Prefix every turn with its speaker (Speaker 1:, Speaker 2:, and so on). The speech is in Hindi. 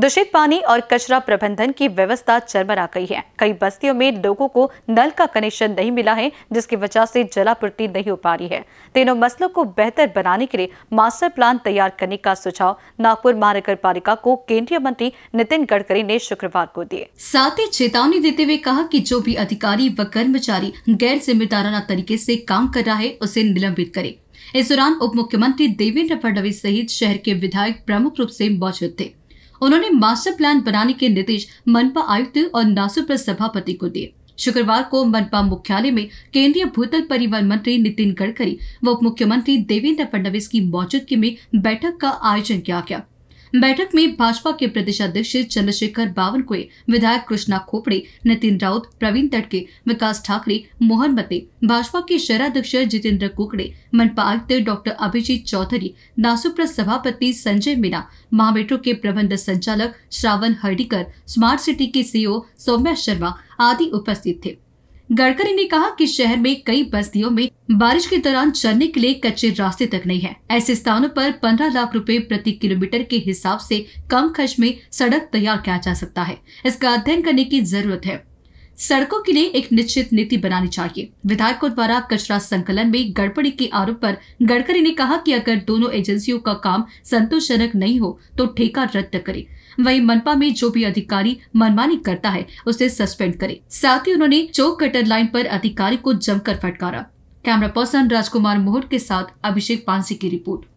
Speaker 1: दूषित पानी और कचरा प्रबंधन की व्यवस्था चरमरा गई है कई बस्तियों में लोगों को नल का कनेक्शन नहीं मिला है जिसकी वजह से जलापूर्ति नहीं हो पा रही है तीनों मसलों को बेहतर बनाने के लिए मास्टर प्लान तैयार करने का सुझाव नागपुर महानगर पालिका को केंद्रीय मंत्री नितिन गडकरी ने शुक्रवार को दिए साथ ही चेतावनी देते हुए कहा की जो भी अधिकारी व कर्मचारी गैर जिम्मेदाराना तरीके ऐसी काम कर रहा है उसे निलंबित करे इस दौरान उप मुख्यमंत्री देवेंद्र फडणवीस सहित शहर के विधायक प्रमुख रूप से मौजूद थे उन्होंने मास्टर प्लान बनाने के निर्देश मनपा आयुक्त और नासुप्र सभापति को दिए शुक्रवार को मनपा मुख्यालय में केंद्रीय भूतल परिवहन मंत्री नितिन गडकरी व उप मुख्यमंत्री देवेंद्र फडणवीस की मौजूदगी में बैठक का आयोजन किया गया बैठक में भाजपा के प्रदेश अध्यक्ष चंद्रशेखर बावनकुए विधायक कृष्णा खोपड़े नितिन राउत प्रवीण तटके विकास ठाकरे मोहन मते भाजपा के शहराध्यक्ष जितेंद्र कुकड़े मनपा आयुक्त डॉक्टर अभिजीत चौधरी नासुप्र सभापति संजय मीणा महामेट्रो के प्रबंध संचालक श्रावण हर्डिकर स्मार्ट सिटी के सीईओ सौम्या शर्मा आदि उपस्थित थे गडकरी ने कहा कि शहर में कई बस्तियों में बारिश के दौरान चलने के लिए कच्चे रास्ते तक नहीं है ऐसे स्थानों पर 15 लाख रुपए प्रति किलोमीटर के हिसाब से कम खर्च में सड़क तैयार किया जा सकता है इसका अध्ययन करने की जरूरत है सड़कों के लिए एक निश्चित नीति बनानी चाहिए विधायकों द्वारा कचरा संकलन में गड़बड़ी के आरोप पर गडकरी ने कहा कि अगर दोनों एजेंसियों का काम संतोषजनक नहीं हो तो ठेका रद्द करे वही मनपा में जो भी अधिकारी मनमानी करता है उसे सस्पेंड करे साथ ही उन्होंने चौक कटर लाइन पर अधिकारी को जमकर फटकारा कैमरा पर्सन राजकुमार मोहट के साथ अभिषेक पांसी की रिपोर्ट